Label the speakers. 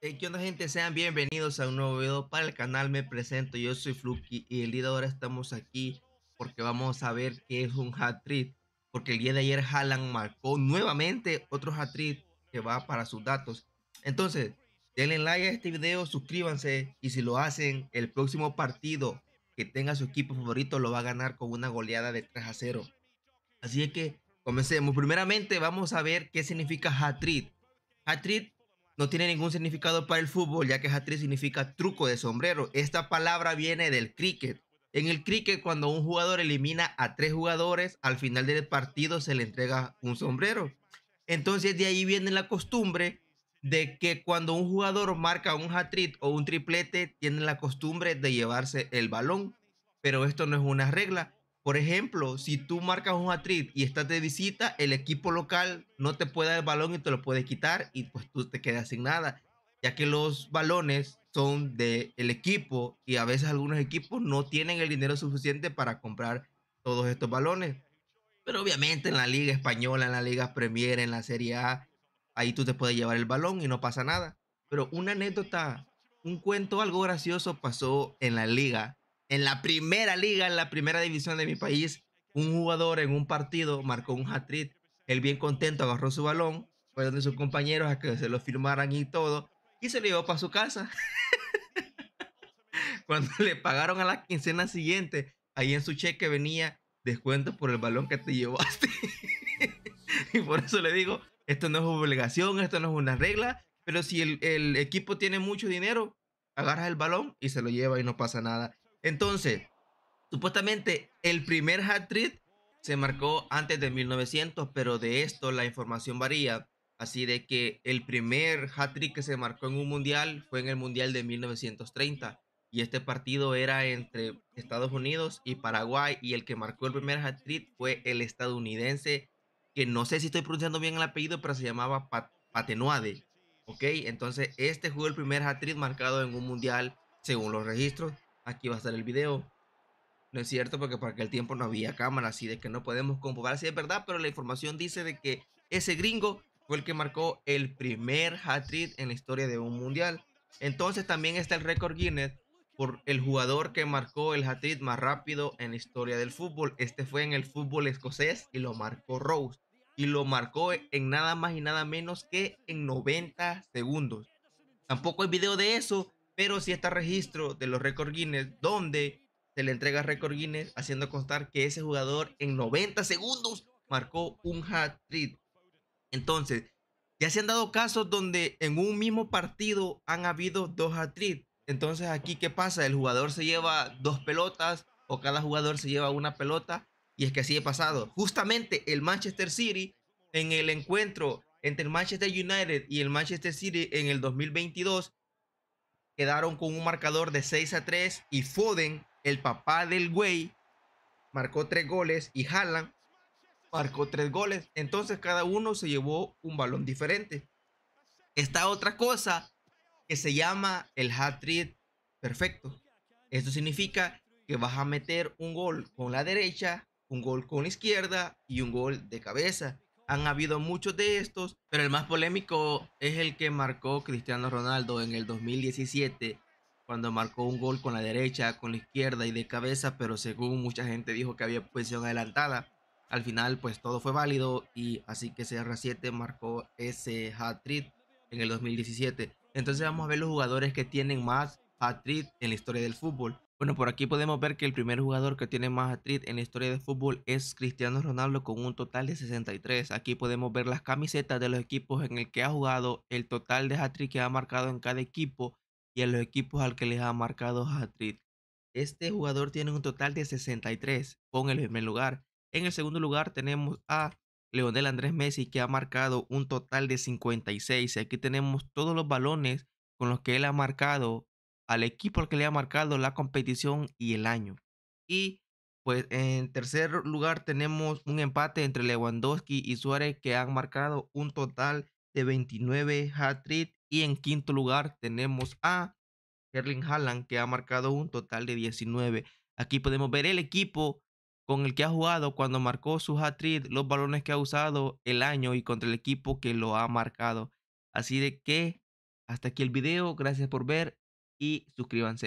Speaker 1: Que eh, ¿Qué onda gente? Sean bienvenidos a un nuevo video para el canal, me presento, yo soy Fluki y el día de ahora estamos aquí porque vamos a ver qué es un hat-trick, porque el día de ayer Haaland marcó nuevamente otro hat-trick que va para sus datos. Entonces, denle like a este video, suscríbanse y si lo hacen, el próximo partido que tenga su equipo favorito lo va a ganar con una goleada de 3 a 0. Así es que comencemos. Primeramente vamos a ver qué significa hat-trick. Hat-trick no tiene ningún significado para el fútbol, ya que hat-trick significa truco de sombrero. Esta palabra viene del cricket. En el cricket, cuando un jugador elimina a tres jugadores, al final del partido se le entrega un sombrero. Entonces de ahí viene la costumbre de que cuando un jugador marca un hat-trick o un triplete, tiene la costumbre de llevarse el balón. Pero esto no es una regla, por ejemplo, si tú marcas un hat y estás de visita, el equipo local no te puede dar el balón y te lo puede quitar y pues tú te quedas sin nada, ya que los balones son del el equipo y a veces algunos equipos no tienen el dinero suficiente para comprar todos estos balones. Pero obviamente en la liga española, en la liga Premier, en la Serie A, ahí tú te puedes llevar el balón y no pasa nada. Pero una anécdota, un cuento algo gracioso pasó en la liga en la primera liga, en la primera división de mi país, un jugador en un partido marcó un hat-trick. Él bien contento agarró su balón, fue donde sus compañeros a que se lo firmaran y todo, y se lo llevó para su casa. Cuando le pagaron a la quincena siguiente, ahí en su cheque venía descuento por el balón que te llevaste. y por eso le digo, esto no es obligación, esto no es una regla, pero si el, el equipo tiene mucho dinero, agarras el balón y se lo lleva y no pasa nada. Entonces, supuestamente el primer hat-trick se marcó antes de 1900, pero de esto la información varía. Así de que el primer hat-trick que se marcó en un mundial fue en el mundial de 1930. Y este partido era entre Estados Unidos y Paraguay. Y el que marcó el primer hat-trick fue el estadounidense, que no sé si estoy pronunciando bien el apellido, pero se llamaba Patenuade. ¿Ok? Entonces, este fue el primer hat-trick marcado en un mundial según los registros aquí va a estar el video. No es cierto, porque para aquel tiempo no había cámara, así de que no podemos comprobar si es verdad, pero la información dice de que ese gringo fue el que marcó el primer hat-trick en la historia de un mundial. Entonces también está el récord Guinness por el jugador que marcó el hat-trick más rápido en la historia del fútbol. Este fue en el fútbol escocés y lo marcó Rose. Y lo marcó en nada más y nada menos que en 90 segundos. Tampoco hay video de eso, pero si está registro de los récord Guinness donde se le entrega récord Guinness haciendo constar que ese jugador en 90 segundos marcó un hat-trick. Entonces, ya se han dado casos donde en un mismo partido han habido dos hat-tricks. Entonces, aquí qué pasa? El jugador se lleva dos pelotas o cada jugador se lleva una pelota y es que así ha pasado. Justamente el Manchester City en el encuentro entre el Manchester United y el Manchester City en el 2022 quedaron con un marcador de 6 a 3 y Foden, el papá del güey, marcó 3 goles y Haaland marcó 3 goles. Entonces cada uno se llevó un balón diferente. Está otra cosa que se llama el hat-trick perfecto. Esto significa que vas a meter un gol con la derecha, un gol con la izquierda y un gol de cabeza. Han habido muchos de estos, pero el más polémico es el que marcó Cristiano Ronaldo en el 2017, cuando marcó un gol con la derecha, con la izquierda y de cabeza, pero según mucha gente dijo que había posición adelantada. Al final, pues todo fue válido y así que CR7 marcó ese hat-trick en el 2017. Entonces vamos a ver los jugadores que tienen más hat-trick en la historia del fútbol. Bueno, por aquí podemos ver que el primer jugador que tiene más hat-trick en la historia de fútbol es Cristiano Ronaldo con un total de 63. Aquí podemos ver las camisetas de los equipos en el que ha jugado, el total de hat que ha marcado en cada equipo y en los equipos al que les ha marcado hat -trick. Este jugador tiene un total de 63 con el primer lugar. En el segundo lugar tenemos a Leonel Andrés Messi que ha marcado un total de 56. Aquí tenemos todos los balones con los que él ha marcado al equipo al que le ha marcado la competición y el año. Y pues en tercer lugar tenemos un empate entre Lewandowski y Suárez que han marcado un total de 29 hat-trick y en quinto lugar tenemos a Erling Haaland que ha marcado un total de 19. Aquí podemos ver el equipo con el que ha jugado cuando marcó su hat-trick, los balones que ha usado el año y contra el equipo que lo ha marcado. Así de que hasta aquí el video, gracias por ver y suscríbanse.